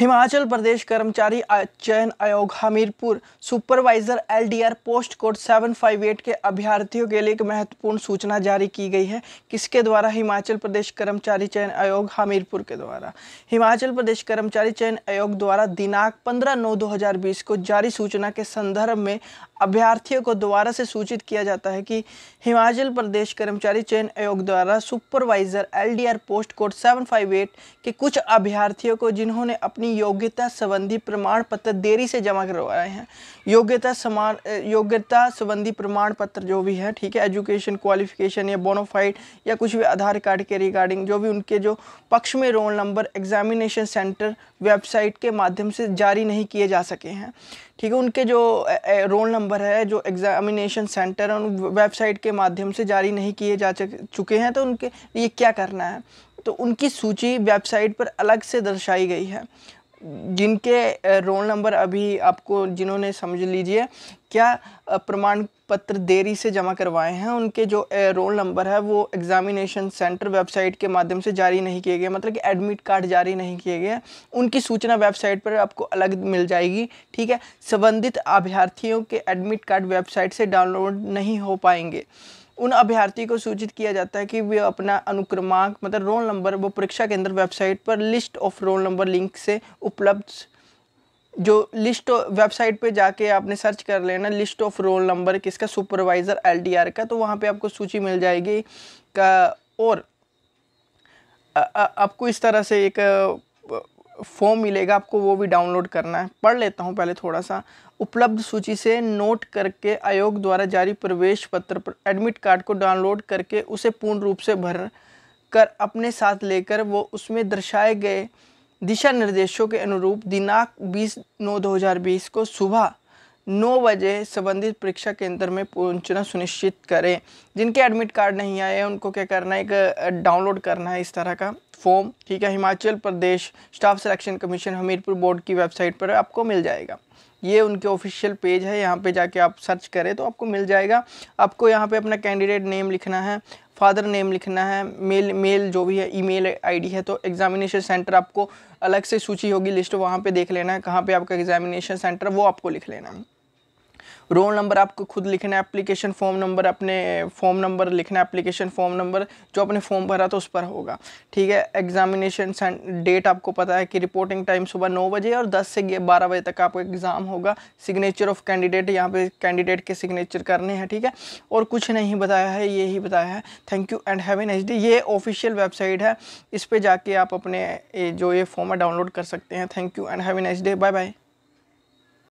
हिमाचल प्रदेश कर्मचारी चयन आयोग Hamirpur supervisor LDR post code 758 के अभ्यर्थियों के लिए एक महत्वपूर्ण सूचना जारी की गई है किसके द्वारा हिमाचल प्रदेश कर्मचारी चयन आयोग हमीरपुर के द्वारा हिमाचल प्रदेश कर्मचारी चयन आयोग द्वारा दिनांक 15 नौ 2020 को जारी सूचना के संदर्भ में अभ्यर्थियों को दोबारा से सूचित किया जाता है कि हिमाचल प्रदेश कर्मचारी चयन आयोग द्वारा सुपरवाइजर एलडीआर पोस्ट कोड 758 के कुछ अभ्यर्थियों को जिन्होंने अपनी योग्यता संबंधी प्रमाण पत्र देरी से जमा करवाए हैं योग्यता समान योग्यता संबंधी प्रमाण पत्र जो भी है ठीक है एजुकेशन क्वालिफिकेशन या बोनोफाइड या कुछ भी आधार कार्ड के रिगार्डिंग जो भी उनके जो पक्ष में roll number examination centre website के माध्यम से जारी नहीं किए जा सके हैं ठीक है उनके जो रोल नंबर नंबर है जो एग्जामिनेशन सेंटर उन वेबसाइट के माध्यम से जारी नहीं किए जा चुके हैं तो उनके लिए क्या करना है तो उनकी सूची वेबसाइट पर अलग से दर्शाई गई है जिनके रोल नंबर अभी आपको जिन्होंने समझ लीजिए क्या प्रमाण पत्र देरी से जमा करवाए हैं उनके जो रोल नंबर है वो एग्जामिनेशन सेंटर वेबसाइट के माध्यम से जारी नहीं किए गए मतलब कि एडमिट कार्ड जारी नहीं किए गए उनकी सूचना वेबसाइट पर आपको अलग मिल जाएगी ठीक है संबंधित अभ्यर्थियों के एडमिट कार्ड वेबसाइट से डाउनलोड नहीं हो पाएंगे उन अभ्यर्थी को सूचित किया जाता है कि वे अपना अनुक्रमांक मतलब रोल नंबर वो परीक्षा केंद्र वेबसाइट पर list of roll number link से उपलब्ध जो लिस्ट वेबसाइट पे जाके आपने सर्च कर लेना लिस्ट ऑफ रोल नंबर किसका सुपरवाइज़र एलडीआर का तो वहाँ पे आपको सूची मिल जाएगी का और आ, आ, आपको इस तरह से एक फॉर्म मिलेगा आपको वो भी डाउनलोड करना है पढ़ लेता हूँ पहले थोड़ा सा उपलब्ध सूची से नोट करके आयोग द्वारा जारी प्रवेश पत्र पर एडमिट कार्ड को डाउनलोड करके उसे पूर्ण रूप से भर कर अपने साथ लेकर वो उसमें दर्शाए गए दिशा निर्देशों के अनुरूप दिनांक 20 नौ 2020 को सुबह नौ बजे संबंधित परीक्षा केंद्र में पहुंचना सुनिश्चित करें जिनके एडमिट कार्ड नहीं आए उनको क्या करना है एक डाउनलोड करना है इस तरह का फॉर्म ठीक है Himachal Pradesh staff selection commission Hamirpur board की वेबसाइट पर आपको मिल जाएगा ये उनके ऑफिशियल पेज है यहाँ पे जाके आप सर्च करें तो आपको मिल जाएगा आपको यहाँ पे अपना कैंडिडेट नेम लिखना है फादर नेम लिखना है मेल मेल जो भी है ईमेल आईडी है तो एग्जामिनेशन सेंटर आपको अलग से सूची होगी लिस्ट वहाँ पे देख लेना है कहाँ पे आपका एग्जामिनेशन सेंटर वो आपको लिख लेना है रोल नंबर आपको खुद लिखना है एप्लीकेशन फॉर्म नंबर अपने फॉर्म नंबर लिखना है एप्लीकेशन फॉर्म नंबर जो अपने फॉर्म भरा था उस पर होगा ठीक है एग्जामिनेशन डेट आपको पता है कि रिपोर्टिंग टाइम सुबह नौ बजे और दस से बारह बजे तक आपका एग्ज़ाम होगा सिग्नेचर ऑफ कैंडिडेट यहाँ पे कैंडिडेट के सिग्नेचर करने हैं ठीक है और कुछ नहीं बताया है ये ही बताया है thank you and have a nice day ये ऑफिशियल वेबसाइट है इस पर जाके आप अपने जो ये फॉर्म है डाउनलोड कर सकते हैं thank you and have a day bye bye